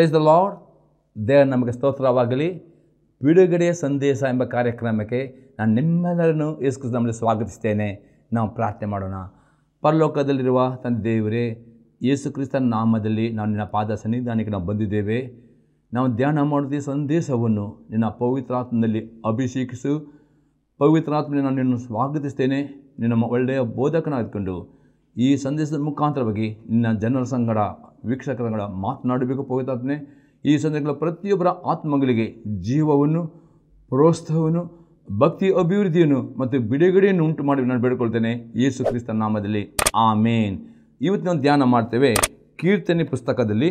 place the lord ದೇವರ ನಮಗೆ ಸ್ತೋತ್ರವಾಗಲಿ ಬಿಡುಗಡೆಯ ಸಂದೇಶ ಎಂಬ ಕಾರ್ಯಕ್ರಮಕ್ಕೆ ನಾನು ನಿಮ್ಮೆಲ್ಲರನ್ನು ಯೇಸು ನಮ್ಮಲ್ಲಿ ಸ್ವಾಗತಿಸ್ತೇನೆ ನಾವು ಪ್ರಾರ್ಥನೆ ಮಾಡೋಣ ಪರಲೋಕದಲ್ಲಿರುವ ತನ್ನ ದೇವರೇ ಯೇಸು ಕ್ರಿಸ್ತನ ನಾಮದಲ್ಲಿ ನಾವು ನಿನ್ನ ಪಾದ ಸನ್ನಿಧಾನಕ್ಕೆ ನಾವು ಬಂದಿದ್ದೇವೆ ನಾವು ಧ್ಯಾನ ಮಾಡುವ ಸಂದೇಶವನ್ನು ನಿನ್ನ ಪವಿತ್ರಾತ್ಮದಲ್ಲಿ ಅಭಿಷೇಕಿಸು ಪವಿತ್ರಾತ್ಮನ ನಾನು ನಿನ್ನನ್ನು ಸ್ವಾಗತಿಸ್ತೇನೆ ನಿನ್ನ ಒಳ್ಳೆಯ ಬೋಧಕನಾಗಿಕೊಂಡು ಈ ಸಂದೇಶದ ಮುಖಾಂತರವಾಗಿ ನಿನ್ನ ಜನರ ಸಂಗಡ ವೀಕ್ಷಕರ ಮಾತನಾಡಬೇಕು ಪವಿತಾತ್ಮೆ ಈ ಸಂದೇಶಗಳ ಪ್ರತಿಯೊಬ್ಬರ ಆತ್ಮಗಳಿಗೆ ಜೀವವನ್ನು ಪ್ರೋತ್ಸಾಹವನ್ನು ಭಕ್ತಿ ಅಭಿವೃದ್ಧಿಯನ್ನು ಮತ್ತು ಬಿಡುಗಡೆಯನ್ನು ಉಂಟು ಮಾಡಿ ನಾನು ಬೇಡಿಕೊಳ್ತೇನೆ ಯೇಸು ಕ್ರಿಸ್ತ ನಾಮದಲ್ಲಿ ಆಮೇನ್ ಇವತ್ತು ನಾವು ಧ್ಯಾನ ಮಾಡ್ತೇವೆ ಕೀರ್ತನೆ ಪುಸ್ತಕದಲ್ಲಿ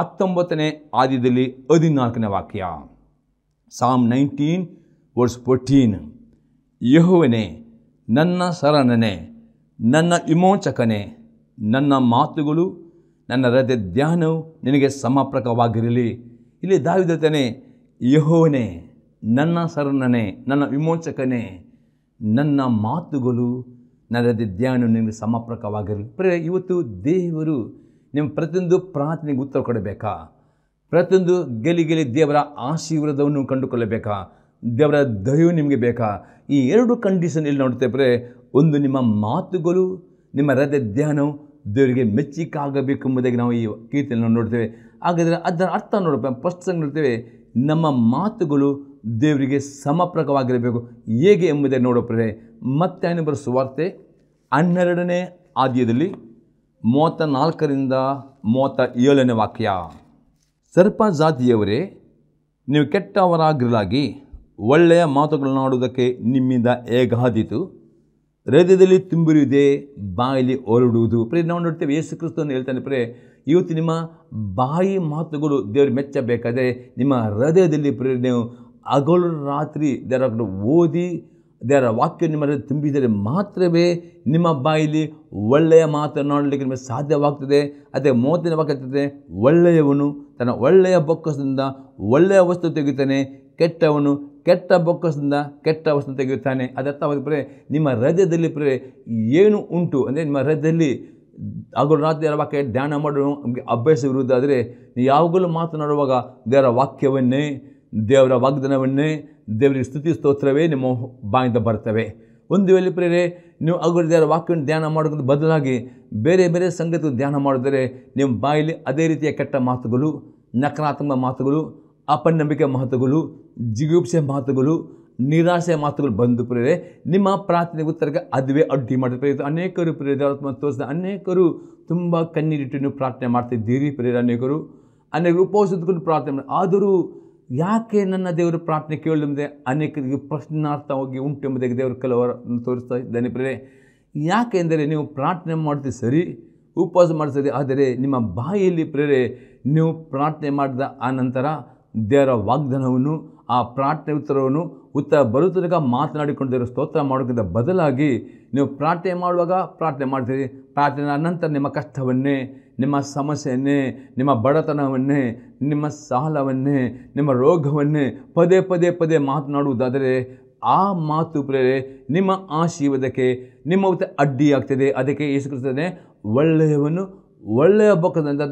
ಹತ್ತೊಂಬತ್ತನೇ ಆದ್ಯದಲ್ಲಿ ಹದಿನಾಲ್ಕನೇ ವಾಕ್ಯ ಸಾಮ್ ನೈನ್ಟೀನ್ ವರ್ಸ್ ಫೋರ್ಟೀನ್ ಯಹುವನೇ ನನ್ನ ಸರಣನೆ ನನ್ನ ವಿಮೋಚಕನೇ ನನ್ನ ಮಾತುಗಳು ನನ್ನ ಹೃದಯ ಧ್ಯಾನವು ನಿನಗೆ ಸಮರ್ಪಕವಾಗಿರಲಿ ಇಲ್ಲಿ ದಾವಿದತನೇ ಯಹೋನೇ ನನ್ನ ಸರಣನೆ ನನ್ನ ವಿಮೋಚಕನೇ ನನ್ನ ಮಾತುಗಳು ನನ್ನ ಹೃದಯ ಧ್ಯಾನವು ನಿಮಗೆ ಸಮರ್ಪಕವಾಗಿರಲಿ ಪ್ರೇ ಇವತ್ತು ದೇವರು ನಿಮ್ಮ ಪ್ರತಿಯೊಂದು ಪ್ರಾರ್ಥನೆಗೆ ಉತ್ತರ ಕೊಡಬೇಕಾ ಪ್ರತಿಯೊಂದು ಗೆಲಿ ಗೆಲಿ ದೇವರ ಆಶೀರ್ವಾದವನ್ನು ಕಂಡುಕೊಳ್ಳಬೇಕಾ ದೇವರ ದಯವು ನಿಮಗೆ ಬೇಕಾ ಈ ಎರಡು ಕಂಡೀಷನ್ ಇಲ್ಲಿ ನೋಡ್ತೇವೆ ಒಂದು ನಿಮ್ಮ ಮಾತುಗಳು ನಿಮ್ಮ ಹೃದಯ ಧ್ಯಾನವು ದೇವರಿಗೆ ಮೆಚ್ಚಿಕಾಗಬೇಕೆಂಬುದಾಗಿ ನಾವು ಈ ಕೀರ್ತನೆಯನ್ನು ನೋಡ್ತೇವೆ ಹಾಗಾದರೆ ಅದರ ಅರ್ಥ ನೋಡಪ್ಪ ಫಸ್ಟ್ ಸಂಗ ನೋಡ್ತೇವೆ ನಮ್ಮ ಮಾತುಗಳು ದೇವರಿಗೆ ಸಮಪ್ರಕವಾಗಿರಬೇಕು ಹೇಗೆ ಎಂಬುದೇ ನೋಡಪ್ರೆ ಮತ್ತೆ ಇನ್ನೊಬ್ಬರ ಸುವಾರ್ತೆ ಹನ್ನೆರಡನೇ ಆದ್ಯದಲ್ಲಿ ಮೂವತ್ತ ನಾಲ್ಕರಿಂದ ಮೂವತ್ತ ಏಳನೇ ವಾಕ್ಯ ಸರ್ಪ ಜಾತಿಯವರೇ ನೀವು ಕೆಟ್ಟವರಾಗಿರಲಾಗಿ ಒಳ್ಳೆಯ ಮಾತುಗಳನ್ನು ಆಡುವುದಕ್ಕೆ ನಿಮ್ಮಿಂದ ಹೇಗಾದೀತು ಹೃದಯದಲ್ಲಿ ತುಂಬಿರುವುದೇ ಬಾಯಿಲಿ ಹೊರಡುವುದು ಪ್ರೇ ನಾವು ನೋಡ್ತೇವೆ ಯೇಸು ಕ್ರಿಸ್ತವನ್ನು ಹೇಳ್ತಾನೆ ಪ್ರೇ ಇವತ್ತು ನಿಮ್ಮ ಬಾಯಿ ಮಾತುಗಳು ದೇವರು ಮೆಚ್ಚಬೇಕಾದರೆ ನಿಮ್ಮ ಹೃದಯದಲ್ಲಿ ಪ್ರೇ ನೀವು ಹಗಲು ರಾತ್ರಿ ದೇವರ ಓದಿ ದೇವರ ವಾಕ್ಯ ನಿಮ್ಮ ತುಂಬಿದರೆ ಮಾತ್ರವೇ ನಿಮ್ಮ ಬಾಯಿಲಿ ಒಳ್ಳೆಯ ಮಾತನಾಡಲಿಕ್ಕೆ ನಿಮಗೆ ಸಾಧ್ಯವಾಗ್ತದೆ ಅದೇ ಮೂವತ್ತಿನ ವಾಕ್ಯ ಒಳ್ಳೆಯವನು ತನ್ನ ಒಳ್ಳೆಯ ಬೊಕ್ಕಸದಿಂದ ಒಳ್ಳೆಯ ವಸ್ತು ತೆಗಿತಾನೆ ಕೆಟ್ಟವನು ಕೆಟ್ಟ ಬೊಕ್ಕಸದಿಂದ ಕೆಟ್ಟ ವಸ್ತು ತೆಗೆಯುತ್ತಾನೆ ಅದರ್ಥವಾದ ಪ್ರೇ ನಿಮ್ಮ ಹೃದಯದಲ್ಲಿ ಪ್ರೇ ಏನು ಉಂಟು ಅಂದರೆ ನಿಮ್ಮ ಹೃದಯದಲ್ಲಿ ರಾತ್ರಿ ವಾಕ್ಯ ಧ್ಯಾನ ಮಾಡೋ ಅಭ್ಯಾಸವಿರುವುದಾದರೆ ಯಾವಾಗಲೂ ಮಾತನಾಡುವಾಗ ದೇವರ ವಾಕ್ಯವನ್ನೇ ದೇವರ ವಾಗ್ದಾನವನ್ನೇ ದೇವರಿಗೆ ಸ್ತುತಿ ಸ್ತೋತ್ರವೇ ನಿಮ್ಮ ಬಾಯಿಂದ ಬರ್ತವೆ ಒಂದು ವೇಳೆ ಪ್ರೇರೆ ನೀವು ಅಗಲು ದೇವರ ವಾಕ್ಯವನ್ನು ಧ್ಯಾನ ಮಾಡೋದ್ರ ಬದಲಾಗಿ ಬೇರೆ ಬೇರೆ ಸಂಗತಿ ಧ್ಯಾನ ಮಾಡಿದರೆ ನಿಮ್ಮ ಬಾಯಲ್ಲಿ ಅದೇ ರೀತಿಯ ಕೆಟ್ಟ ಮಾತುಗಳು ನಕಾರಾತ್ಮಕ ಮಾತುಗಳು ಅಪನಂಬಿಕೆ ಮಾತುಗಳು ಜಿಗುಪ್ಸೆ ಮಾತುಗಳು ನಿರಾಸೆ ಮಾತುಗಳು ಬಂದು ಪ್ರೇರೆ ನಿಮ್ಮ ಪ್ರಾರ್ಥನೆ ಉತ್ತರಕ್ಕೆ ಅದುವೆ ಅಡ್ಡಿ ಮಾಡಿದ ಪ್ರೇರಿತ ಅನೇಕರು ಪ್ರೇರಿತ ತೋರಿಸಿದ ಅನೇಕರು ತುಂಬ ಕಣ್ಣೀರಿಟ್ಟು ನೀವು ಪ್ರಾರ್ಥನೆ ಮಾಡ್ತಿದ್ದೀರಿ ಪ್ರೇರ ಅನೇಕರು ಅನೇಕರು ಉಪವಾಸದ್ಕೊಂಡು ಪ್ರಾರ್ಥನೆ ಮಾಡಿ ಆದರೂ ಯಾಕೆ ನನ್ನ ದೇವರು ಪ್ರಾರ್ಥನೆ ಕೇಳಿದೆ ಅನೇಕರಿಗೆ ಪ್ರಶ್ನಾರ್ಥವಾಗಿ ಉಂಟು ಎಂಬುದಾಗಿ ದೇವರು ಕೆಲವರನ್ನು ತೋರಿಸ್ತಾ ಇದ್ದಾನೆ ಪ್ರೇರೆ ಅಂದರೆ ನೀವು ಪ್ರಾರ್ಥನೆ ಮಾಡಿದ ಸರಿ ಉಪವಾಸ ಮಾಡ್ತೀರಿ ಆದರೆ ನಿಮ್ಮ ಬಾಯಿಯಲ್ಲಿ ಪ್ರೇರೆ ನೀವು ಪ್ರಾರ್ಥನೆ ಮಾಡಿದ ಆ ನಂತರ ದೇವರ ವಾಗ್ದಾನವನ್ನು ಆ ಪ್ರಾರ್ಥನೆ ಉತ್ತರವನ್ನು ಉತ್ತರ ಬರುತ್ತದಾಗ ಮಾತನಾಡಿಕೊಂಡಿರೋ ಸ್ತೋತ್ರ ಮಾಡೋಕ್ಕಿಂತ ಬದಲಾಗಿ ನೀವು ಪ್ರಾರ್ಥನೆ ಮಾಡುವಾಗ ಪ್ರಾರ್ಥನೆ ಮಾಡ್ತೀರಿ ಪ್ರಾರ್ಥನೆ ಅನಂತರ ನಿಮ್ಮ ಕಷ್ಟವನ್ನೇ ನಿಮ್ಮ ಸಮಸ್ಯೆಯನ್ನೇ ನಿಮ್ಮ ಬಡತನವನ್ನೇ ನಿಮ್ಮ ಸಾಲವನ್ನೇ ನಿಮ್ಮ ರೋಗವನ್ನೇ ಪದೇ ಪದೇ ಪದೇ ಮಾತನಾಡುವುದಾದರೆ ಆ ಮಾತು ಪ್ರೇರೆ ನಿಮ್ಮ ಆಶೀರ್ವಾದಕ್ಕೆ ನಿಮ್ಮ ಅಡ್ಡಿಯಾಗ್ತದೆ ಅದಕ್ಕೆ ಯೇಸು ಒಳ್ಳೆಯವನ್ನು ಒಳ್ಳೆಯ ಬೊಕ್ಕಸಂತ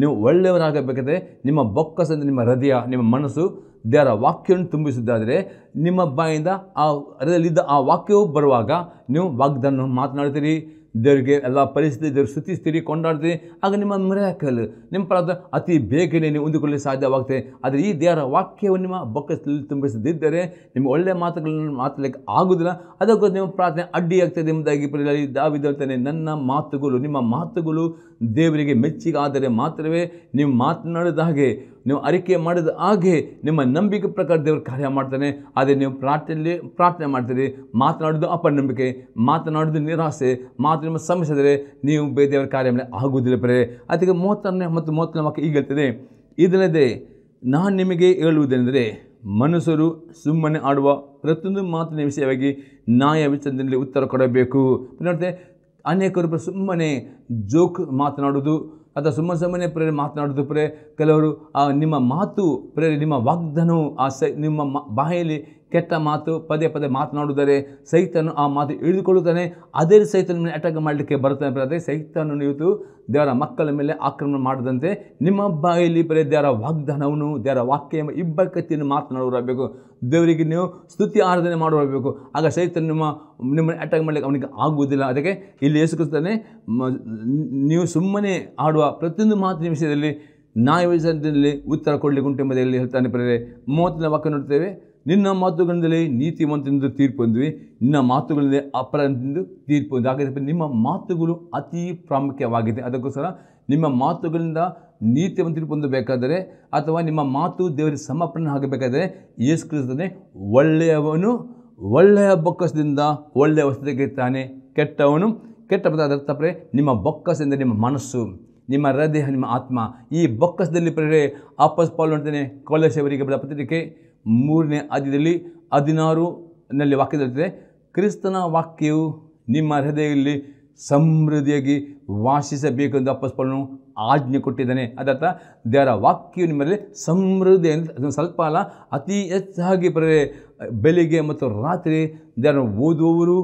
ನೀವು ಒಳ್ಳೆಯವರಾಗಬೇಕಾದ್ರೆ ನಿಮ್ಮ ಬೊಕ್ಕಸದಿಂದ ನಿಮ್ಮ ಹೃದಯ ನಿಮ್ಮ ಮನಸ್ಸು ದೇವರ ವಾಕ್ಯವನ್ನು ತುಂಬಿಸುವುದಾದರೆ ನಿಮ್ಮ ಬಾಯಿಂದ ಆ ಹೃದಯದಲ್ಲಿದ್ದ ಆ ವಾಕ್ಯವು ಬರುವಾಗ ನೀವು ವಾಗ್ದನ್ನು ಮಾತನಾಡ್ತೀರಿ ದೇವರಿಗೆ ಎಲ್ಲ ಪರಿಸ್ಥಿತಿ ದೇವ್ರು ಸುತ್ತಿಸ್ತೀರಿ ಕೊಂಡಾಡ್ತೀರಿ ಆಗ ನಿಮ್ಮ ಮಿರಾಕಲ್ ನಿಮ್ಮ ಪ್ರಾರ್ಥ ಅತಿ ಬೇಗನೆ ನೀವು ಹೊಂದಿಕೊಳ್ಳಲು ಸಾಧ್ಯವಾಗ್ತದೆ ಆದರೆ ಈ ದೇವರ ವಾಕ್ಯವನ್ನು ನಿಮ್ಮ ಬೊಕ್ಕಸಲ್ಲಿ ತುಂಬಿಸದಿದ್ದರೆ ನಿಮಗೆ ಒಳ್ಳೆಯ ಮಾತುಗಳನ್ನು ಮಾತಾಡಲಿಕ್ಕೆ ಆಗೋದಿಲ್ಲ ಅದಕ್ಕೋಸ್ಕರ ನಿಮ್ಮ ಪ್ರಾರ್ಥನೆ ಅಡ್ಡಿಯಾಗ್ತದೆ ನಿಮ್ಮದಾಗಿ ಪರಿಹಾರ ನನ್ನ ಮಾತುಗಳು ನಿಮ್ಮ ಮಾತುಗಳು ದೇವರಿಗೆ ಮೆಚ್ಚಿಗಾದರೆ ಮಾತ್ರವೇ ನೀವು ಮಾತನಾಡಿದ ಹಾಗೆ ನೀವು ಅರಿಕೆ ಮಾಡಿದ ಹಾಗೆ ನಿಮ್ಮ ನಂಬಿಕೆ ಪ್ರಕಾರ ದೇವರು ಕಾರ್ಯ ಮಾಡ್ತಾನೆ ಅದೇ ನೀವು ಪ್ರಾರ್ಥನೆಯಲ್ಲಿ ಪ್ರಾರ್ಥನೆ ಮಾಡ್ತೀರಿ ಮಾತನಾಡೋದು ಅಪನಂಬಿಕೆ ಮಾತನಾಡೋದು ನಿರಾಸೆ ಮಾತು ನಿಮ್ಮ ಸಮಸ್ಯೆ ಆದರೆ ನೀವು ಬೇರೆ ದೇವರ ಕಾರ್ಯ ಮೇಲೆ ಆಗುವುದಿಲ್ಲ ಬರೆ ಅದಕ್ಕೆ ಮೂವತ್ತನೇ ಮತ್ತು ಮೂವತ್ತನೇ ವಾಕ್ಯ ಈಗ ಹೇಳ್ತದೆ ಇದಲ್ಲದೆ ನಾನು ನಿಮಗೆ ಹೇಳುವುದೆಂದರೆ ಮನುಷ್ಯರು ಸುಮ್ಮನೆ ಆಡುವ ಪ್ರತಿಯೊಂದು ಮಾತಿನ ವಿಷಯವಾಗಿ ನ್ಯಾಯ ವಿಚಾರದಲ್ಲಿ ಉತ್ತರ ಕೊಡಬೇಕು ಅನೇಕ ಅನೇಕರು ಸುಮ್ಮನೆ ಜೋಕ್ ಮಾತನಾಡೋದು ಅಥವಾ ಸುಮ್ಮನೆ ಸುಮ್ಮನೆ ಪ್ರೇರೆ ಮಾತನಾಡೋದು ಪ್ರೇ ಕೆಲವರು ನಿಮ್ಮ ಮಾತು ಪ್ರೇರೆ ನಿಮ್ಮ ವಾಗ್ದಾನವು ಆ ಸ ನಿಮ್ಮ ಮ ಬಾಯಲ್ಲಿ ಕೆಟ್ಟ ಮಾತು ಪದೇ ಪದೇ ಮಾತನಾಡಿದರೆ ಸೈತನು ಆ ಮಾತು ಇಳಿದುಕೊಳ್ಳುತ್ತಾನೆ ಅದೇ ಸೈತನ ಮೇಲೆ ಅಟ್ಯಾಕ್ ಮಾಡಲಿಕ್ಕೆ ಬರುತ್ತಾನೆ ಅದೇ ಸೈತನು ನೀವು ದೇವರ ಮಕ್ಕಳ ಮೇಲೆ ಆಕ್ರಮಣ ಮಾಡದಂತೆ ನಿಮ್ಮ ಬಾಯಲ್ಲಿ ಬರೀ ದೇವರ ವಾಗ್ದಾನವನ್ನು ದೇವರ ವಾಕ್ಯ ಎಂಬ ಕತ್ತಿಯನ್ನು ಮಾತನಾಡುವರಬೇಕು ದೇವರಿಗೆ ನೀವು ಸ್ತುತಿ ಆರಾಧನೆ ಮಾಡಬೇಕು ಆಗ ಸೈತನು ನಿಮ್ಮ ನಿಮ್ಮನ್ನು ಅಟ್ಯಾಕ್ ಮಾಡಲಿಕ್ಕೆ ಅವನಿಗೆ ಆಗುವುದಿಲ್ಲ ಅದಕ್ಕೆ ಇಲ್ಲಿ ಎಸುಕಿಸ್ತಾನೆ ನೀವು ಸುಮ್ಮನೆ ಆಡುವ ಪ್ರತಿಯೊಂದು ಮಾತಿನ ವಿಷಯದಲ್ಲಿ ನಾಯಿ ವಿಷಯದಲ್ಲಿ ಉತ್ತರ ಕೊಡಲಿ ಉಂಟು ಹೇಳ್ತಾನೆ ಪ್ರೇರೆ ಮೂವತ್ತನೇ ವಾಕ್ಯ ನೋಡ್ತೇವೆ ನಿನ್ನ ಮಾತುಗಳಿಂದಲೇ ನೀತಿವಂತದಿಂದ ತೀರ್ಪು ಹೊಂದಿವೆ ನಿನ್ನ ಮಾತುಗಳಿಂದ ಅಪರಾಧದಿಂದ ತೀರ್ಪು ಹೊಂದಿವೆ ಹಾಗಾದರೆ ನಿಮ್ಮ ಮಾತುಗಳು ಅತಿ ಪ್ರಾಮುಖ್ಯವಾಗಿದೆ ಅದಕ್ಕೋಸ್ಕರ ನಿಮ್ಮ ಮಾತುಗಳಿಂದ ತೀರ್ಪು ಹೊಂದಬೇಕಾದರೆ ಅಥವಾ ನಿಮ್ಮ ಮಾತು ದೇವರಿಗೆ ಸಮರ್ಪಣೆ ಆಗಬೇಕಾದರೆ ಯೇಸು ಕ್ರಿಸ್ತನೇ ಒಳ್ಳೆಯವನು ಒಳ್ಳೆಯ ಬೊಕ್ಕಸದಿಂದ ಒಳ್ಳೆಯ ವಸ್ತುಗೆ ತಾನೆ ಕೆಟ್ಟವನು ಕೆಟ್ಟ ಪದ ತಪ್ಪರೆ ನಿಮ್ಮ ಬೊಕ್ಕಸದಿಂದ ನಿಮ್ಮ ಮನಸ್ಸು ನಿಮ್ಮ ಹೃದಯ ನಿಮ್ಮ ಆತ್ಮ ಈ ಬೊಕ್ಕಸದಲ್ಲಿ ಪ್ರೇರೆ ಆಪಸ್ ಪಾಲು ಅಂತಲೇ ಕೋಲಶವರಿಗೆ ಬರೆದ ಪತ್ರಿಕೆ ಮೂರನೇ ಆದ್ಯದಲ್ಲಿ ಹದಿನಾರುನಲ್ಲಿ ದೊರೆತಿದೆ ಕ್ರಿಸ್ತನ ವಾಕ್ಯವು ನಿಮ್ಮ ಹೃದಯದಲ್ಲಿ ಸಮೃದ್ಧಿಯಾಗಿ ವಾಸಿಸಬೇಕೆಂದು ಅಪ್ಪಸ್ಪಳನು ಆಜ್ಞೆ ಕೊಟ್ಟಿದ್ದಾನೆ ಅದರ್ಥ ದೇವರ ವಾಕ್ಯವು ನಿಮ್ಮಲ್ಲಿ ಸಮೃದ್ಧಿ ಅಂತ ಸ್ವಲ್ಪ ಅಲ್ಲ ಅತಿ ಹೆಚ್ಚಾಗಿ ಬರೆ ಬೆಳಿಗ್ಗೆ ಮತ್ತು ರಾತ್ರಿ ದೇವರ ಓದುವವರು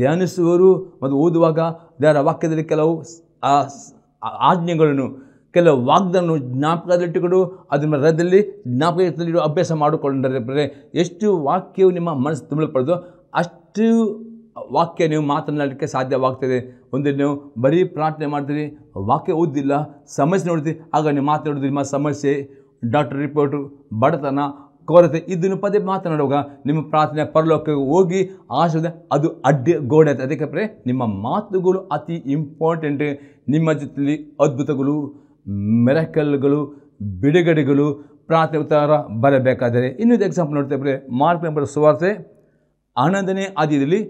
ಧ್ಯಾನಿಸುವವರು ಮತ್ತು ಓದುವಾಗ ದೇವರ ವಾಕ್ಯದಲ್ಲಿ ಕೆಲವು ಆಜ್ಞೆಗಳನ್ನು ಕೆಲವು ವಾಗ್ದನ್ನು ಜ್ಞಾಪಕದಲ್ಲಿಟ್ಟುಕೊಂಡು ಅದನ್ನು ಹೃದಯದಲ್ಲಿ ಜ್ಞಾಪಕದಲ್ಲಿ ಅಭ್ಯಾಸ ಮಾಡಿಕೊಂಡರೆ ಎಷ್ಟು ವಾಕ್ಯವು ನಿಮ್ಮ ಮನಸ್ಸು ಪಡೆದು ಅಷ್ಟು ವಾಕ್ಯ ನೀವು ಮಾತನಾಡಲಿಕ್ಕೆ ಸಾಧ್ಯವಾಗ್ತದೆ ಒಂದು ನೀವು ಬರೀ ಪ್ರಾರ್ಥನೆ ಮಾಡ್ತೀರಿ ವಾಕ್ಯ ಓದಿಲ್ಲ ಸಮಸ್ಯೆ ನೋಡ್ತೀರಿ ಆಗ ನೀವು ಮಾತನಾಡೋದು ನಿಮ್ಮ ಸಮಸ್ಯೆ ಡಾಕ್ಟರ್ ರಿಪೋರ್ಟು ಬಡತನ ಕೊರತೆ ಇದನ್ನು ಪದೇ ಮಾತನಾಡುವಾಗ ನಿಮ್ಮ ಪ್ರಾರ್ಥನೆ ಪರಲೋಕ ಹೋಗಿ ಆಶದ ಅದು ಅಡ್ಡಿ ಗೋಡೆ ಆಗ್ತದೆ ಅದಕ್ಕೆ ನಿಮ್ಮ ಮಾತುಗಳು ಅತಿ ಇಂಪಾರ್ಟೆಂಟ್ ನಿಮ್ಮ ಜೊತೆಯಲ್ಲಿ ಅದ್ಭುತಗಳು ಮೆರಕಲ್ಗಳು ಬಿಡುಗಡೆಗಳು ಪ್ರಾರ್ಥನೆ ಉತ್ತರ ಬರಬೇಕಾದರೆ ಇನ್ನೊಂದು ಎಕ್ಸಾಂಪಲ್ ನೋಡ್ತೇವೆ ಇಬ್ಬರೆ ಮಾರ್ಕ್ ನಂಬರ್ ಸುವಾರ್ತೆ ಹನ್ನೊಂದನೇ ಆದಿಯಲ್ಲಿ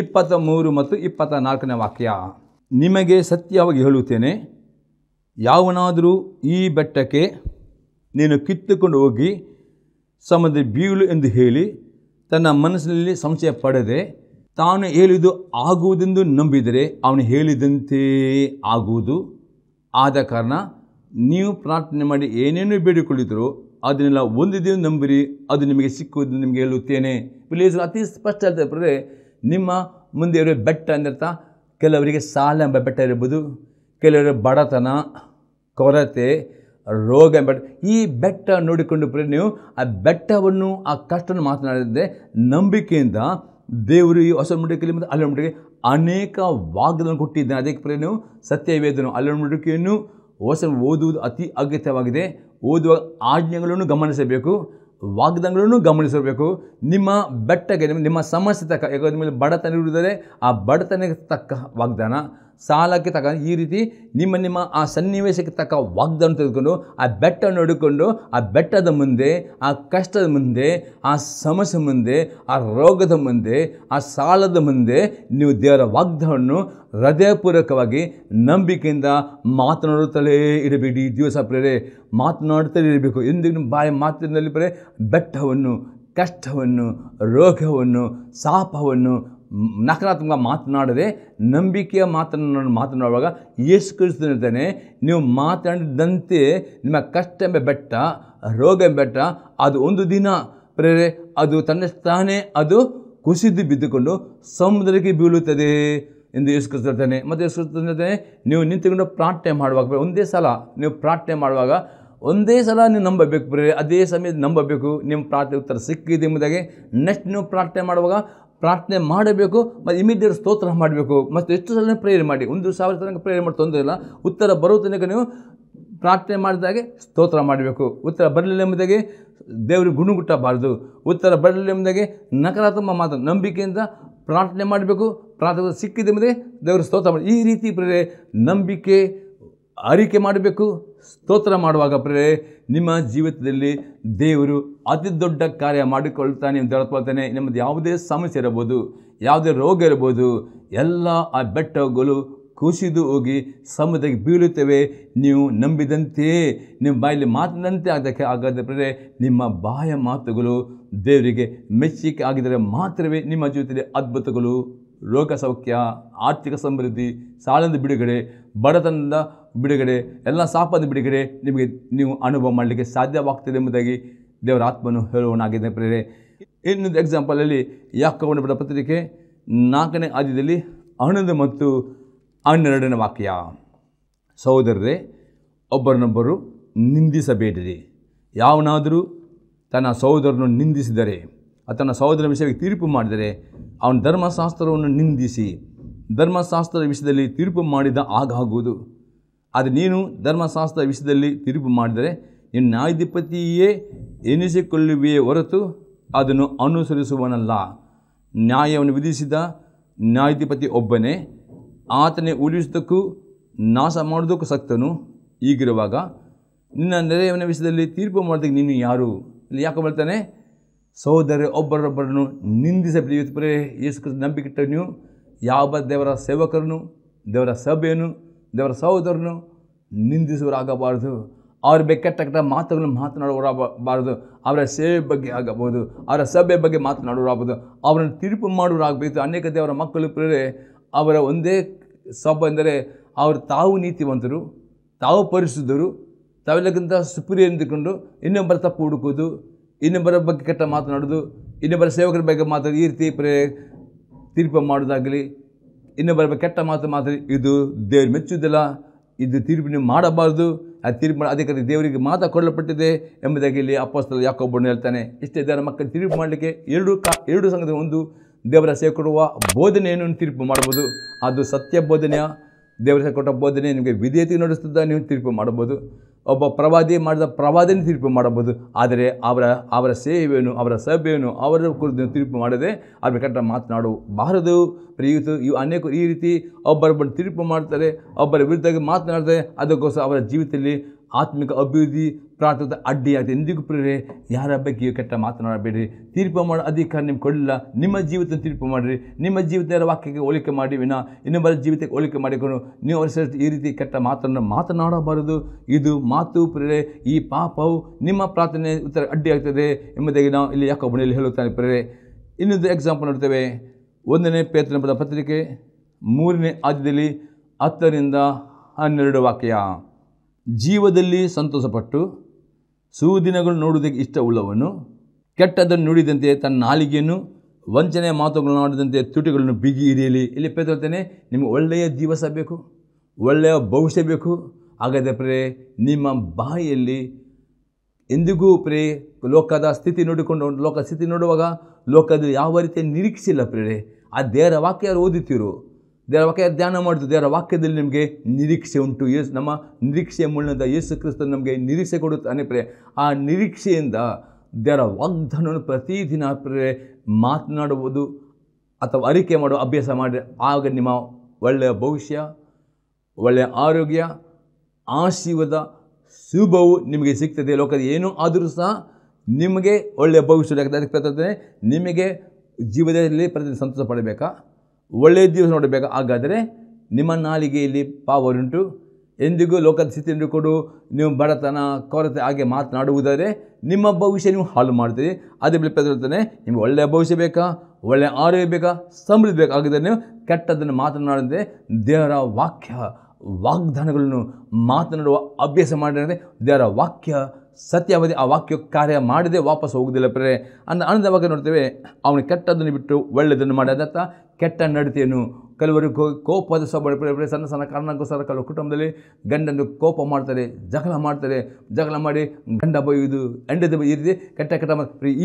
ಇಪ್ಪತ್ತ ಮೂರು ಮತ್ತು ಇಪ್ಪತ್ತ ನಾಲ್ಕನೇ ವಾಕ್ಯ ನಿಮಗೆ ಸತ್ಯವಾಗಿ ಹೇಳುತ್ತೇನೆ ಯಾವನಾದರೂ ಈ ಬೆಟ್ಟಕ್ಕೆ ನೀನು ಕಿತ್ತುಕೊಂಡು ಹೋಗಿ ಸಮುದ್ರ ಬೀಳು ಎಂದು ಹೇಳಿ ತನ್ನ ಮನಸ್ಸಿನಲ್ಲಿ ಸಂಶಯ ಪಡೆದೆ ತಾನು ಹೇಳಿದ್ದು ಆಗುವುದೆಂದು ನಂಬಿದರೆ ಅವನು ಹೇಳಿದಂತೆ ಆಗುವುದು ಆದ ಕಾರಣ ನೀವು ಪ್ರಾರ್ಥನೆ ಮಾಡಿ ಏನೇನು ಬೇಡಿಕೊಳ್ಳಿದ್ರು ಅದನ್ನೆಲ್ಲ ಒಂದು ದಿನ ನಂಬಿರಿ ಅದು ನಿಮಗೆ ಸಿಕ್ಕುವುದು ನಿಮಗೆ ಹೇಳುತ್ತೇನೆ ವಿಲೇಜ್ ಅತಿ ಸ್ಪಷ್ಟ ಆಗ್ತದೆ ನಿಮ್ಮ ಮುಂದೆ ಇರೋ ಬೆಟ್ಟ ಅಂದಿರ್ತಾ ಕೆಲವರಿಗೆ ಸಾಲ ಎಂಬ ಬೆಟ್ಟ ಇರ್ಬೋದು ಕೆಲವರ ಬಡತನ ಕೊರತೆ ರೋಗ ಬೆಟ್ಟ ಈ ಬೆಟ್ಟ ನೋಡಿಕೊಂಡು ಬರೀ ನೀವು ಆ ಬೆಟ್ಟವನ್ನು ಆ ಕಷ್ಟವನ್ನು ಮಾತನಾಡಿದ್ರೆ ನಂಬಿಕೆಯಿಂದ ದೇವರು ಈ ಹೊಸ ಮುಂಡಕ್ಕೆ ಮತ್ತು ಅಲ್ಲ ಅನೇಕ ವಾಗ್ದನ್ನು ಕೊಟ್ಟಿದ್ದಾನೆ ಅದಕ್ಕೆ ಪ್ರೇರಣೆಯು ಸತ್ಯವೇದನು ಅಲ್ಲಡಿಕೆಯನ್ನು ಹೊಸ ಓದುವುದು ಅತಿ ಅಗತ್ಯವಾಗಿದೆ ಓದುವ ಆಜ್ಞೆಗಳನ್ನು ಗಮನಿಸಬೇಕು ವಾಗ್ದಾನಗಳನ್ನು ಗಮನಿಸಬೇಕು ನಿಮ್ಮ ಬೆಟ್ಟಗೆ ನಿಮ್ಮ ಸಮಸ್ಯೆ ತಕ್ಕ ಯಾಕಂದ್ರೆ ಮೇಲೆ ಬಡತನ ಇರುವುದರೆ ಆ ಬಡತನಕ್ಕೆ ತಕ್ಕ ವಾಗ್ದಾನ ಸಾಲಕ್ಕೆ ತಕ್ಕ ಈ ರೀತಿ ನಿಮ್ಮ ನಿಮ್ಮ ಆ ಸನ್ನಿವೇಶಕ್ಕೆ ತಕ್ಕ ವಾಗ್ದಾನ ತೆಗೆದುಕೊಂಡು ಆ ಬೆಟ್ಟವನ್ನು ನೋಡಿಕೊಂಡು ಆ ಬೆಟ್ಟದ ಮುಂದೆ ಆ ಕಷ್ಟದ ಮುಂದೆ ಆ ಸಮಸ್ಯೆ ಮುಂದೆ ಆ ರೋಗದ ಮುಂದೆ ಆ ಸಾಲದ ಮುಂದೆ ನೀವು ದೇವರ ವಾಗ್ದಾನವನ್ನು ಹೃದಯಪೂರ್ವಕವಾಗಿ ನಂಬಿಕೆಯಿಂದ ಮಾತನಾಡುತ್ತಲೇ ಇರಬೇಡಿ ದಿವಸ ಪ್ರೇರೆ ಮಾತನಾಡುತ್ತಲೇ ಇರಬೇಕು ಎಂದಿಗೂ ಬಾಯಿ ಮಾತಿನಲ್ಲಿ ಬರೇ ಬೆಟ್ಟವನ್ನು ಕಷ್ಟವನ್ನು ರೋಗವನ್ನು ಶಾಪವನ್ನು ನಕಾರಾತ್ಮಕ ಮಾತನಾಡದೆ ನಂಬಿಕೆಯ ಮಾತನ್ನು ಮಾತನಾಡುವಾಗ ಯೇಸು ಕ್ರಿಸ್ತನಿರ್ತಾನೆ ನೀವು ಮಾತನಾಡಿದಂತೆ ನಿಮ್ಮ ಕಷ್ಟ ಎಂಬ ಬೆಟ್ಟ ರೋಗ ಎಂಬ ಬೆಟ್ಟ ಅದು ಒಂದು ದಿನ ಪ್ರೇರೆ ಅದು ತನ್ನ ಸ್ಥಾನೇ ಅದು ಕುಸಿದು ಬಿದ್ದುಕೊಂಡು ಸಮುದ್ರಕ್ಕೆ ಬೀಳುತ್ತದೆ ಎಂದು ಯೇಸು ಮತ್ತು ಯೇಸು ನೀವು ನಿಂತುಕೊಂಡು ಪ್ರಾರ್ಥನೆ ಮಾಡುವಾಗ ಒಂದೇ ಸಲ ನೀವು ಪ್ರಾರ್ಥನೆ ಮಾಡುವಾಗ ಒಂದೇ ಸಲ ನೀವು ನಂಬಬೇಕು ಬರೀ ಅದೇ ಸಮಯದ ನಂಬಬೇಕು ನಿಮ್ಮ ಪ್ರಾರ್ಥನೆ ಉತ್ತರ ಸಿಕ್ಕಿದೆ ಎಂಬುದಾಗಿ ನೆಕ್ಸ್ಟ್ ನೀವು ಪ್ರಾರ್ಥನೆ ಮಾಡುವಾಗ ಪ್ರಾರ್ಥನೆ ಮಾಡಬೇಕು ಮತ್ತು ಇಮಿಡಿಯೇಟ್ ಸ್ತೋತ್ರ ಮಾಡಬೇಕು ಮತ್ತು ಎಷ್ಟು ಸಲ ಪ್ರೇಯರ್ ಮಾಡಿ ಒಂದು ಸಾವಿರ ತನಕ ಪ್ರೇಯರ್ ಮಾಡಿ ತೊಂದರೆ ಇಲ್ಲ ಉತ್ತರ ಬರೋ ತನಕ ನೀವು ಪ್ರಾರ್ಥನೆ ಮಾಡಿದಾಗೆ ಸ್ತೋತ್ರ ಮಾಡಬೇಕು ಉತ್ತರ ಬರಲಿಲ್ಲ ಎಂಬುದಾಗಿ ದೇವರಿಗೆ ಗುಣಗುಟ್ಟಬಾರ್ದು ಉತ್ತರ ಬರಲಿಲ್ಲ ಎಂಬುದಾಗಿ ನಕಾರಾತ್ಮಕ ಮಾತು ನಂಬಿಕೆಯಿಂದ ಪ್ರಾರ್ಥನೆ ಮಾಡಬೇಕು ಪ್ರಾರ್ಥನೆ ಸಿಕ್ಕಿದೆ ಎಂಬುದೇ ದೇವರು ಸ್ತೋತ್ರ ಮಾಡಿ ಈ ರೀತಿ ನಂಬಿಕೆ ಅರಿಕೆ ಮಾಡಬೇಕು ಸ್ತೋತ್ರ ಮಾಡುವಾಗ ಪ್ರೇ ನಿಮ್ಮ ಜೀವಿತದಲ್ಲಿ ದೇವರು ಅತಿ ದೊಡ್ಡ ಕಾರ್ಯ ಮಾಡಿಕೊಳ್ತಾನೆ ನೀವು ಹೇಳ್ಕೊಳ್ತಾನೆ ನಿಮ್ಮದು ಯಾವುದೇ ಸಮಸ್ಯೆ ಇರಬಹುದು ಯಾವುದೇ ರೋಗ ಇರ್ಬೋದು ಎಲ್ಲ ಆ ಬೆಟ್ಟಗಳು ಕುಸಿದು ಹೋಗಿ ಸಮುದ್ರಕ್ಕೆ ಬೀಳುತ್ತವೆ ನೀವು ನಂಬಿದಂತೆಯೇ ನಿಮ್ಮ ಬಾಯಲ್ಲಿ ಮಾತಿನಂತೆ ಆಗದಕ್ಕೆ ಪ್ರೇ ನಿಮ್ಮ ಬಾಯ ಮಾತುಗಳು ದೇವರಿಗೆ ಮೆಚ್ಚಿಕೆ ಆಗಿದರೆ ಮಾತ್ರವೇ ನಿಮ್ಮ ಜೀವಿತದಲ್ಲಿ ಅದ್ಭುತಗಳು ರೋಗ ಸೌಖ್ಯ ಆರ್ಥಿಕ ಸಮೃದ್ಧಿ ಸಾಲದ ಬಿಡುಗಡೆ ಬಡತನದ ಬಿಡುಗಡೆ ಎಲ್ಲ ಸಾಪದ ಬಿಡುಗಡೆ ನಿಮಗೆ ನೀವು ಅನುಭವ ಮಾಡಲಿಕ್ಕೆ ಸಾಧ್ಯವಾಗ್ತದೆ ಎಂಬುದಾಗಿ ದೇವರ ಆತ್ಮನು ಹೇಳುವನಾಗಿದೆ ಪ್ರೇರೆ ಇನ್ನೊಂದು ಎಕ್ಸಾಂಪಲಲ್ಲಿ ಯಾಕೋಣ ಬಡ ಪತ್ರಿಕೆ ನಾಲ್ಕನೇ ಆದ್ಯದಲ್ಲಿ ಹನ್ನೊಂದು ಮತ್ತು ಹನ್ನೆರಡನೇ ವಾಕ್ಯ ಸಹೋದರರೇ ಒಬ್ಬರನ್ನೊಬ್ಬರು ನಿಂದಿಸಬೇಡಿರಿ ಯಾವನಾದರೂ ತನ್ನ ಸಹೋದರನ್ನು ನಿಂದಿಸಿದರೆ ಅತನ ಸಹೋದರ ವಿಷಯಕ್ಕೆ ತೀರ್ಪು ಮಾಡಿದರೆ ಅವನ ಧರ್ಮಶಾಸ್ತ್ರವನ್ನು ನಿಂದಿಸಿ ಧರ್ಮಶಾಸ್ತ್ರ ವಿಷಯದಲ್ಲಿ ತೀರ್ಪು ಮಾಡಿದ ಆಗಾಗುವುದು ಆದರೆ ನೀನು ಧರ್ಮಶಾಸ್ತ್ರ ವಿಷಯದಲ್ಲಿ ತೀರ್ಪು ಮಾಡಿದರೆ ನೀನು ನ್ಯಾಯಾಧಿಪತಿಯೇ ಎನಿಸಿಕೊಳ್ಳುವೆಯೇ ಹೊರತು ಅದನ್ನು ಅನುಸರಿಸುವನಲ್ಲ ನ್ಯಾಯವನ್ನು ವಿಧಿಸಿದ ನ್ಯಾಯಾಧಿಪತಿ ಒಬ್ಬನೇ ಆತನೇ ಉಳಿಸೋದಕ್ಕೂ ನಾಶ ಮಾಡೋದಕ್ಕೂ ಸಕ್ತನು ಈಗಿರುವಾಗ ನಿನ್ನ ನೆರೆಯವನ ವಿಷಯದಲ್ಲಿ ತೀರ್ಪು ಮಾಡೋದಕ್ಕೆ ನೀನು ಯಾರು ಇಲ್ಲಿ ಯಾಕೆ ಬರ್ತಾನೆ ಸಹೋದರ ಒಬ್ಬರೊಬ್ಬರನ್ನು ನಿಂದಿಸ ಪ್ರಿಯುತ್ಪರೇ ಯೇಸು ನಂಬಿಕಿಟ್ಟ ಯಾವ ದೇವರ ಸೇವಕರನ್ನು ದೇವರ ಸಭೆಯನ್ನು ದೇವರ ಸಹೋದರನು ನಿಂದಿಸುವರಾಗಬಾರದು ಅವ್ರ ಬಗ್ಗೆ ಕೆಟ್ಟ ಕೆಟ್ಟ ಮಾತುಗಳನ್ನು ಮಾತನಾಡುವರಾಗಬಾರದು ಅವರ ಸೇವೆ ಬಗ್ಗೆ ಆಗಬಹುದು ಅವರ ಸಭೆ ಬಗ್ಗೆ ಮಾತನಾಡುವರಾಗಬಹುದು ಅವರನ್ನು ತೀರ್ಪು ಮಾಡುವರಾಗಬೇಕು ಅನೇಕ ದೇವರ ಮಕ್ಕಳು ಪ್ರೇರೆ ಅವರ ಒಂದೇ ಸಭೆ ಎಂದರೆ ಅವರು ತಾವು ನೀತಿವಂತರು ತಾವು ಪರಿಶುದ್ಧರು ತಾವೆಲ್ಲಕ್ಕಿಂತ ಸುಪ್ರಿಯ ಎಂದುಕೊಂಡು ಇನ್ನೊಬ್ಬರ ತಪ್ಪು ಹುಡುಕೋದು ಇನ್ನೊಬ್ಬರ ಬಗ್ಗೆ ಕೆಟ್ಟ ಮಾತನಾಡೋದು ಇನ್ನೊಬ್ಬರ ಸೇವಕರ ಬಗ್ಗೆ ಮಾತಾಡಿ ಈ ರೀತಿ ಪ್ರೇ ತೀರ್ಪು ಮಾಡೋದಾಗಲಿ ಇನ್ನೊಬ್ಬರ ಬಗ್ಗೆ ಕೆಟ್ಟ ಮಾತು ಮಾತಾಡಿ ಇದು ದೇವ್ರು ಮೆಚ್ಚುವುದಿಲ್ಲ ಇದು ತೀರ್ಪು ನೀವು ಮಾಡಬಾರ್ದು ಆ ತೀರ್ಪು ಅದಕ್ಕಾಗಿ ದೇವರಿಗೆ ಮಾತ ಕೊಡಲ್ಪಟ್ಟಿದೆ ಎಂಬುದಾಗಿ ಇಲ್ಲಿ ಅಪ್ಪಸ್ತಲ ಯಾಕೊಬ್ಬಣ್ಣು ಹೇಳ್ತಾನೆ ಇಷ್ಟೇ ದೇವರ ಮಕ್ಕಳು ತೀರ್ಪು ಮಾಡಲಿಕ್ಕೆ ಎರಡು ಕಾ ಎರಡು ಸಂಘದ ಒಂದು ದೇವರ ಕೊಡುವ ಬೋಧನೆಯನ್ನು ತೀರ್ಪು ಮಾಡ್ಬೋದು ಅದು ಸತ್ಯ ಬೋಧನೆಯ ದೇವರ ಕೊಟ್ಟ ಬೋಧನೆ ನಿಮಗೆ ವಿಧೇಯತೆ ನಡೆಸ್ತಿದ್ದ ನೀವು ತೀರ್ಪು ಮಾಡ್ಬೋದು ಒಬ್ಬ ಪ್ರವಾದಿ ಮಾಡಿದ ಪ್ರವಾದಿನ ತೀರ್ಪು ಮಾಡಬಹುದು ಆದರೆ ಅವರ ಅವರ ಸೇವೆಯನ್ನು ಅವರ ಸಭೆಯನ್ನು ಅವರ ಕುರಿತು ತೀರ್ಪು ಮಾಡದೆ ಅವರ ಕಟ್ಟ ಮಾತನಾಡಬಾರದು ಪ್ರಿಯುತು ಇವು ಅನೇಕ ಈ ರೀತಿ ಒಬ್ಬರೊಬ್ಬರು ತೀರ್ಪು ಮಾಡ್ತಾರೆ ಒಬ್ಬರ ವಿರುದ್ಧವಾಗಿ ಮಾತನಾಡ್ತಾರೆ ಅದಕ್ಕೋಸ್ಕರ ಅವರ ಜೀವಿತದಲ್ಲಿ ಆತ್ಮಿಕ ಅಭಿವೃದ್ಧಿ ಪ್ರಾರ್ಥದ ಅಡ್ಡಿಯಾಗಿದೆ ಎಂದಿಗೂ ಪ್ರೇರೆ ಯಾರ ಬಗ್ಗೆಯೂ ಕೆಟ್ಟ ಮಾತನಾಡಬೇಡಿ ತೀರ್ಪು ಮಾಡೋ ಅಧಿಕಾರ ನಿಮ್ಗೆ ಕೊಡಲಿಲ್ಲ ನಿಮ್ಮ ಜೀವಿತ ತೀರ್ಪು ಮಾಡಿರಿ ನಿಮ್ಮ ಜೀವಿತ ವಾಕ್ಯಕ್ಕೆ ಹೋಲಿಕೆ ಮಾಡಿ ವಿನ ಇನ್ನೊಬ್ಬರ ಜೀವಿತಕ್ಕೆ ಹೋಲಿಕೆ ಮಾಡಿಕೊಂಡು ನೀವು ಅವರ ಈ ರೀತಿ ಕೆಟ್ಟ ಮಾತನ್ನು ಮಾತನಾಡಬಾರದು ಇದು ಮಾತು ಪ್ರೇರೆ ಈ ಪಾಪವು ನಿಮ್ಮ ಪ್ರಾರ್ಥನೆ ಉತ್ತರ ಅಡ್ಡಿಯಾಗ್ತದೆ ಎಂಬುದಾಗಿ ನಾವು ಇಲ್ಲಿ ಯಾಕೋ ಮನೆಯಲ್ಲಿ ಹೇಳುತ್ತಾನೆ ಪ್ರೇರೆ ಇನ್ನೊಂದು ಎಕ್ಸಾಂಪಲ್ ನೋಡ್ತೇವೆ ಒಂದನೇ ಪೇತನ ಪದ ಪತ್ರಿಕೆ ಮೂರನೇ ಆದ್ಯದಲ್ಲಿ ಹತ್ತರಿಂದ ಹನ್ನೆರಡು ವಾಕ್ಯ ಜೀವದಲ್ಲಿ ಸಂತೋಷಪಟ್ಟು ಸುದಿನಗಳು ನೋಡುವುದಕ್ಕೆ ಇಷ್ಟವುಳ್ಳವನು ಕೆಟ್ಟದನ್ನು ನುಡಿದಂತೆ ತನ್ನ ನಾಲಿಗೆಯನ್ನು ವಂಚನೆ ಮಾತುಗಳನ್ನು ಆಡಿದಂತೆ ತುಟಿಗಳನ್ನು ಬಿಗಿ ಹಿಡಿಯಲಿ ಇಲ್ಲಿ ಪೇತೇನೆ ನಿಮಗೆ ಒಳ್ಳೆಯ ದಿವಸ ಬೇಕು ಒಳ್ಳೆಯ ಭವಿಷ್ಯ ಬೇಕು ಹಾಗಾದರೆ ಪ್ರೇ ನಿಮ್ಮ ಬಾಯಿಯಲ್ಲಿ ಎಂದಿಗೂ ಪ್ರೇ ಲೋಕದ ಸ್ಥಿತಿ ನೋಡಿಕೊಂಡು ಲೋಕ ಸ್ಥಿತಿ ನೋಡುವಾಗ ಲೋಕದ ಯಾವ ರೀತಿ ನಿರೀಕ್ಷಿಸಿಲ್ಲ ಪ್ರೇರೆ ಆ ದೇವರ ವಾಕ್ಯ ಓದುತ್ತಿರು ದೇವರ ವಾಕ್ಯ ಧ್ಯಾನ ಮಾಡಿದ್ರು ದೇವರ ವಾಕ್ಯದಲ್ಲಿ ನಿಮಗೆ ನಿರೀಕ್ಷೆ ಉಂಟು ಯೇಸು ನಮ್ಮ ನಿರೀಕ್ಷೆಯ ಮೂಲದ ಯೇಸು ಕ್ರಿಸ್ತನು ನಮಗೆ ನಿರೀಕ್ಷೆ ಕೊಡುತ್ತಾನೆ ಪ್ರೇ ಆ ನಿರೀಕ್ಷೆಯಿಂದ ದೇವರ ವಾಗ್ದಾನವನ್ನು ಪ್ರತಿದಿನ ಪ್ರೇ ಮಾತನಾಡುವುದು ಅಥವಾ ಅರಿಕೆ ಮಾಡುವ ಅಭ್ಯಾಸ ಮಾಡಿ ಆಗ ನಿಮ್ಮ ಒಳ್ಳೆಯ ಭವಿಷ್ಯ ಒಳ್ಳೆಯ ಆರೋಗ್ಯ ಆಶೀರ್ವಾದ ಶುಭವು ನಿಮಗೆ ಸಿಗ್ತದೆ ಲೋಕದ ಏನೂ ಆದರೂ ಸಹ ನಿಮಗೆ ಒಳ್ಳೆಯ ಭವಿಷ್ಯ ನಿಮಗೆ ಜೀವನದಲ್ಲಿ ಪ್ರತಿದಿನ ಸಂತೋಷ ಪಡಬೇಕಾ ಒಳ್ಳೆಯ ದಿವಸ ನೋಡಬೇಕು ಹಾಗಾದರೆ ನಿಮ್ಮ ನಾಲಿಗೆಯಲ್ಲಿ ಪಾವರ್ ಎಂದಿಗೂ ಲೋಕದ ಸ್ಥಿತಿ ಕೊಡು ನೀವು ಬಡತನ ಕೊರತೆ ಹಾಗೆ ಮಾತನಾಡುವುದಾದರೆ ನಿಮ್ಮ ಭವಿಷ್ಯ ನೀವು ಹಾಳು ಮಾಡ್ತೀರಿ ಅದೇ ಬೆಲೆ ಹೇಳ್ತಾನೆ ನಿಮಗೆ ಒಳ್ಳೆಯ ಭವಿಷ್ಯ ಬೇಕಾ ಒಳ್ಳೆಯ ಆರೋಗ್ಯ ಬೇಕಾ ಸಮೃದ್ಧಿ ಬೇಕಾಗಿದ್ದರೆ ನೀವು ಕೆಟ್ಟದನ್ನು ಮಾತನಾಡಿದರೆ ದೇವರ ವಾಕ್ಯ ವಾಗ್ದಾನಗಳನ್ನು ಮಾತನಾಡುವ ಅಭ್ಯಾಸ ಮಾಡಿದರೆ ದೇವರ ವಾಕ್ಯ ಸತ್ಯಾವಧಿ ಆ ವಾಕ್ಯ ಕಾರ್ಯ ಮಾಡದೆ ವಾಪಸ್ ಹೋಗುವುದಿಲ್ಲ ಪ್ರೇ ಅಂದ ಆನಂದವಾಗಿ ನೋಡ್ತೇವೆ ಅವನು ಕೆಟ್ಟದನ್ನು ಬಿಟ್ಟು ಒಳ್ಳೆಯದನ್ನು ಮಾಡಿದತ್ತ ಕೆಟ್ಟ ನಡತೆಯನ್ನು ಕೆಲವರು ಕೋಪದ ಸ್ವಭಾವ ಸಣ್ಣ ಸಣ್ಣ ಕಾರಣಕ್ಕೋಸ್ಕರ ಕೆಲವು ಕುಟುಂಬದಲ್ಲಿ ಗಂಡನ್ನು ಕೋಪ ಮಾಡ್ತಾರೆ ಜಗಳ ಮಾಡ್ತಾರೆ ಜಗಳ ಮಾಡಿ ಗಂಡ ಬೈಯುವುದು ಎಂಡದ ಈ ರೀತಿ ಕೆಟ್ಟ ಕೆಟ್ಟ